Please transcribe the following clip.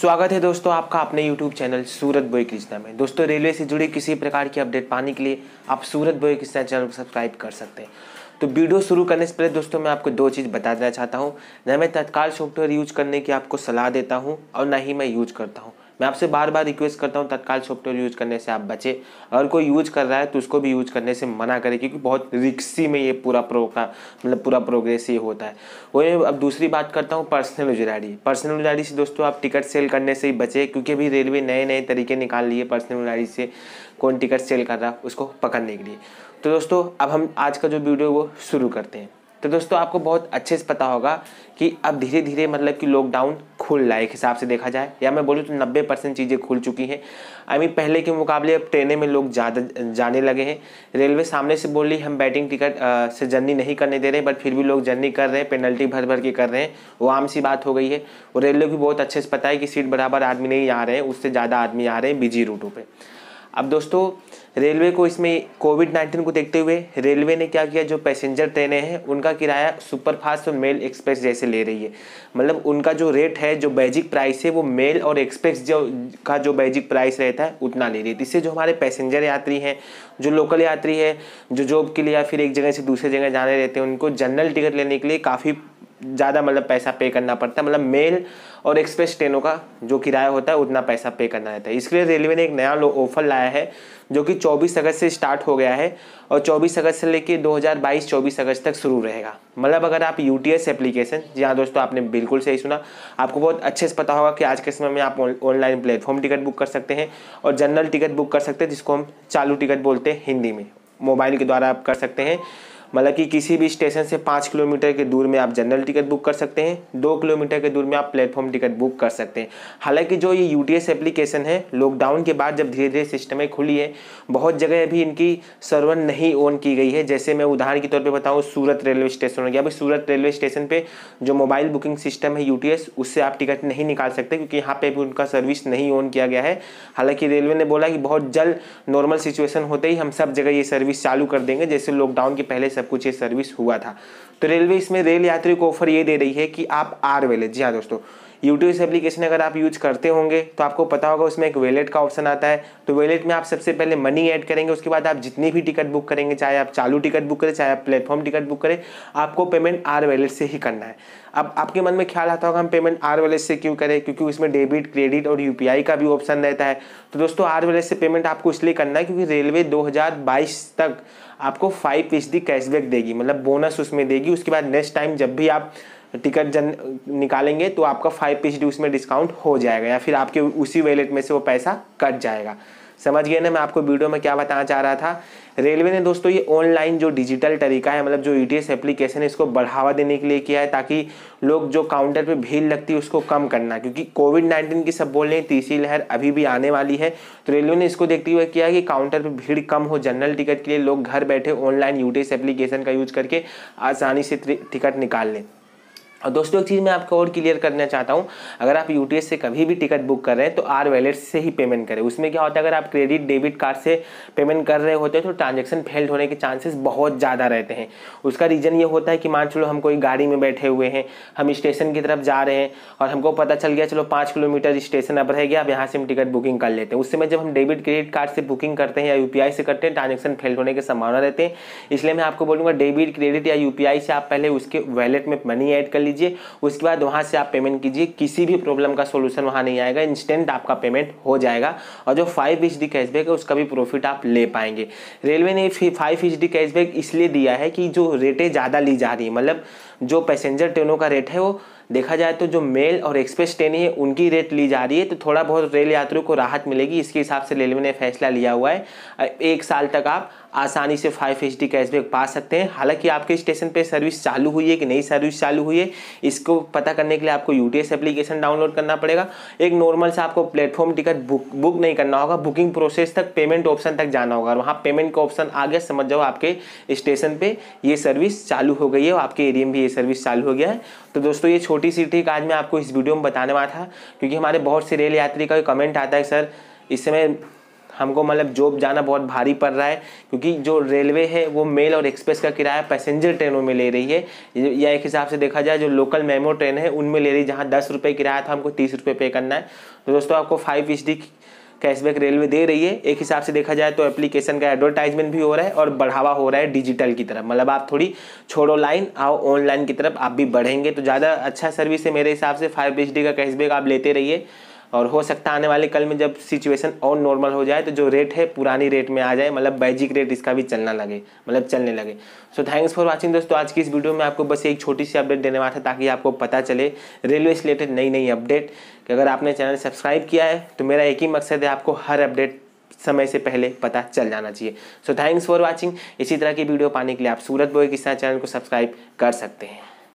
स्वागत है दोस्तों आपका अपने YouTube चैनल सूरत बोई कृष्णा में दोस्तों रेलवे से जुड़े किसी प्रकार की अपडेट पाने के लिए आप सूरत बोई कृष्णा चैनल को सब्सक्राइब कर सकते हैं तो वीडियो शुरू करने से पहले दोस्तों मैं आपको दो चीज़ बता देना चाहता हूँ न मैं तत्काल सॉफ्टवेयर यूज करने की आपको सलाह देता हूँ और ना ही मैं यूज करता हूँ मैं आपसे बार बार रिक्वेस्ट करता हूँ तत्काल सॉफ्टवेयर यूज करने से आप बचें अगर कोई यूज कर रहा है तो उसको भी यूज करने से मना करें क्योंकि बहुत रिक्सी में ये पूरा प्रो का मतलब पूरा प्रोग्रेस ये होता है वही अब दूसरी बात करता हूँ पर्सनल उजराड़ी पर्सनल उजाड़ी से दोस्तों आप टिकट सेल करने से ही बचें क्योंकि अभी रेलवे नए नए तरीके निकाल लिए पर्सनल उजाड़ी से कौन टिकट सेल कर रहा उसको पकड़ने के लिए तो दोस्तों अब हम आज का जो वीडियो वो शुरू करते हैं तो दोस्तों आपको बहुत अच्छे से पता होगा कि अब धीरे धीरे मतलब कि लॉकडाउन खुल रहा है एक हिसाब से देखा जाए या मैं बोलूँ तो नब्बे परसेंट चीज़ें खुल चुकी हैं आई मीन पहले के मुकाबले अब ट्रेनें में लोग ज़्यादा जाने लगे हैं रेलवे सामने से बोल रही हम बैटिंग टिकट से जर्नी नहीं करने दे रहे बट फिर भी लोग जर्नी कर रहे हैं पेनल्टी भर भर के कर रहे हैं वो आम सी बात हो गई है और रेलवे भी बहुत अच्छे से पता है कि सीट बराबर आदमी नहीं आ रहे हैं उससे ज़्यादा आदमी आ रहे हैं बिजी रूटों पर अब दोस्तों रेलवे को इसमें कोविड नाइन्टीन को देखते हुए रेलवे ने क्या किया जो पैसेंजर ट्रेनें हैं उनका किराया सुपरफास्ट और मेल एक्सप्रेस जैसे ले रही है मतलब उनका जो रेट है जो बेजिक प्राइस है वो मेल और एक्सप्रेस जो का जो बेजिक प्राइस रहता है उतना ले रही है इससे जो हमारे पैसेंजर यात्री हैं जो लोकल यात्री है जो जॉब के लिए या फिर एक जगह से दूसरे जगह जाने रहते हैं उनको जनरल टिकट लेने के लिए काफ़ी ज़्यादा मतलब पैसा पे करना पड़ता है मतलब मेल और एक्सप्रेस ट्रेनों का जो किराया होता है उतना पैसा पे करना रहता है इसके लिए रेलवे ने एक नया ऑफर लाया है जो कि 24 अगस्त से स्टार्ट हो गया है और 24 अगस्त से लेकर 2022 24 अगस्त तक शुरू रहेगा मतलब अगर आप यू टी एस एप्लीकेशन जी हाँ दोस्तों आपने बिल्कुल सही सुना आपको बहुत अच्छे से पता होगा कि आज के समय में आप ऑनलाइन प्लेटफॉर्म टिकट बुक कर सकते हैं और जनरल टिकट बुक कर सकते हैं जिसको हम चालू टिकट बोलते हैं हिंदी में मोबाइल के द्वारा आप कर सकते हैं मतलब कि किसी भी स्टेशन से पाँच किलोमीटर के दूर में आप जनरल टिकट बुक कर सकते हैं दो किलोमीटर के दूर में आप प्लेटफॉर्म टिकट बुक कर सकते हैं हालांकि जो ये यू एप्लीकेशन है लॉकडाउन के बाद जब धीरे धीरे सिस्टमें खुली है बहुत जगह अभी इनकी सर्वर नहीं ऑन की गई है जैसे मैं उदाहरण के तौर पर बताऊँ सूरत रेलवे स्टेशन हो गया अभी सूरत रेलवे स्टेशन पर जो मोबाइल बुकिंग सिस्टम है यू उससे आप टिकट नहीं निकाल सकते क्योंकि यहाँ पर भी उनका सर्विस नहीं ऑन किया गया है हालांकि रेलवे ने बोला कि बहुत जल्द नॉर्मल सिचुएशन होते ही हम सब जगह ये सर्विस चालू कर देंगे जैसे लॉकडाउन के पहले सब कुछ ये सर्विस हुआ था तो रेलवे इसमें रेल यात्री को ऑफर ये दे रही है कि आप आर वेले जी हाँ दोस्तों यूट्यूब एप्लीकेशन अगर आप यूज करते होंगे तो आपको पता होगा उसमें एक वेलेट का ऑप्शन आता है तो वेलेट में आप सबसे पहले मनी ऐड करेंगे उसके बाद आप जितनी भी टिकट बुक करेंगे चाहे आप चालू टिकट बुक करें चाहे आप प्लेटफॉर्म टिकट बुक करें आपको पेमेंट आर वैलेट से ही करना है अब आपके मन में ख्याल आता होगा हम पेमेंट आर वैलेट से क्यों करें क्योंकि उसमें डेबिट क्रेडिट और यू का भी ऑप्शन रहता है तो दोस्तों आर वैलेट से पेमेंट आपको इसलिए करना है क्योंकि रेलवे दो तक आपको फाइव फीसदी कैशबैक देगी मतलब बोनस उसमें देगी उसके बाद नेक्स्ट टाइम जब भी आप टिकट जन निकालेंगे तो आपका फाइव डी उसमें डिस्काउंट हो जाएगा या फिर आपके उसी वैलेट में से वो पैसा कट जाएगा समझ गए ना मैं आपको वीडियो में क्या बताना चाह रहा था रेलवे ने दोस्तों ये ऑनलाइन जो डिजिटल तरीका है मतलब जो ई टी एस एप्लीकेशन है इसको बढ़ावा देने के लिए किया है ताकि लोग जो काउंटर पे भीड़ लगती है उसको कम करना क्योंकि कोविड नाइन्टीन की सब बोल रहे हैं तीसरी लहर अभी भी आने वाली है तो रेलवे ने इसको देखते हुए किया कि काउंटर पर भीड़ कम हो जनरल टिकट के लिए लोग घर बैठे online U T S application का यूज करके आसानी से टिकट निकाल लें और दोस्तों एक चीज़ मैं आपको और क्लियर करना चाहता हूँ अगर आप यू से कभी भी टिकट बुक कर रहे हैं तो आर वैलेट से ही पेमेंट करें उसमें क्या होता है अगर आप क्रेडिट डेबिट कार्ड से पेमेंट कर रहे होते हैं तो ट्रांजेक्शन फेल्ड होने के चांसेस बहुत ज़्यादा रहते हैं उसका रीज़न ये होता है कि मान चलो हम कोई गाड़ी में बैठे हुए हैं हम स्टेशन की तरफ जा रहे हैं और हमको पता चल गया चलो पाँच किलोमीटर स्टेशन अब रह गया अब यहाँ से हम टिकट बुकिंग कर लेते हैं उस समय जब हम डेबिट क्रेडिट कार्ड से बुकिंग करते हैं या यू से करते हैं ट्रांजेक्शन फेल्ड होने की संभावना रहते हैं इसलिए मैं आपको बोलूँगा डेबिट क्रेडिट या यू से आप पहले उसके वैलेट में मनी ऐड कर लीजिए उसके बाद वहाँ से आप पेमेंट कीजिए किसी भी प्रॉब्लम का सोल्यूशन वहाँ नहीं आएगा इंस्टेंट आपका पेमेंट हो जाएगा और जो फाइव फीसदी कैशबैक है उसका भी प्रॉफिट आप ले पाएंगे रेलवे ने फाइव फीसदी कैशबैक इसलिए दिया है कि जो रेटें ज़्यादा ली जा रही है मतलब जो पैसेंजर ट्रेनों का रेट है वो देखा जाए तो जो मेल और एक्सप्रेस ट्रेन है उनकी रेट ली जा रही है तो थोड़ा बहुत रेल यात्रियों को राहत मिलेगी इसके हिसाब से रेलवे ने फैसला लिया हुआ है एक साल तक आप आसानी से फाइव एच डी कैशबैक पा सकते हैं हालांकि आपके स्टेशन पे सर्विस चालू हुई है कि नई सर्विस चालू हुई है इसको पता करने के लिए आपको यू टी एप्लीकेशन डाउनलोड करना पड़ेगा एक नॉर्मल से आपको प्लेटफॉर्म टिकट बुक बुक नहीं करना होगा बुकिंग प्रोसेस तक पेमेंट ऑप्शन तक जाना होगा और वहाँ पेमेंट का ऑप्शन आ गया समझ जाओ आपके स्टेशन पर ये सर्विस चालू हो गई है और आपके एरिया में भी ये सर्विस चालू हो गया है तो दोस्तों ये छोटी सी ट्रिक आज मैं आपको इस वीडियो में बताने वाला था क्योंकि हमारे बहुत से रेल यात्री का कमेंट आता है सर इस समय हमको मतलब जॉब जाना बहुत भारी पड़ रहा है क्योंकि जो रेलवे है वो मेल और एक्सप्रेस का किराया पैसेंजर ट्रेनों में ले रही है या एक हिसाब से देखा जाए जो लोकल मेमो ट्रेन है उनमें ले रही है जहाँ दस रुपये किराया था हमको तीस रुपये पे करना है तो दोस्तों आपको फाइव फीसदी कैशबैक रेलवे दे रही है एक हिसाब से देखा जाए तो एप्लीकेशन का एडवर्टाइजमेंट भी हो रहा है और बढ़ावा हो रहा है डिजिटल की तरफ मतलब आप थोड़ी छोड़ो लाइन आओ ऑनलाइन की तरफ आप भी बढ़ेंगे तो ज़्यादा अच्छा सर्विस है मेरे हिसाब से फाइव एच का कैशबैक आप लेते रहिए और हो सकता है आने वाले कल में जब सिचुएशन और नॉर्मल हो जाए तो जो रेट है पुरानी रेट में आ जाए मतलब बैजिक रेट इसका भी चलना लगे मतलब चलने लगे सो थैंक्स फॉर वाचिंग दोस्तों आज की इस वीडियो में आपको बस एक छोटी सी अपडेट देने वाला था ताकि आपको पता चले रेलवे से रिलेटेड नई नई अपडेट कि अगर आपने चैनल सब्सक्राइब किया है तो मेरा एक ही मकसद है आपको हर अपडेट समय से पहले पता चल जाना चाहिए सो थैंक्स फॉर वॉचिंग इसी तरह की वीडियो पाने के लिए आप सूरत बोए किसान चैनल को सब्सक्राइब कर सकते हैं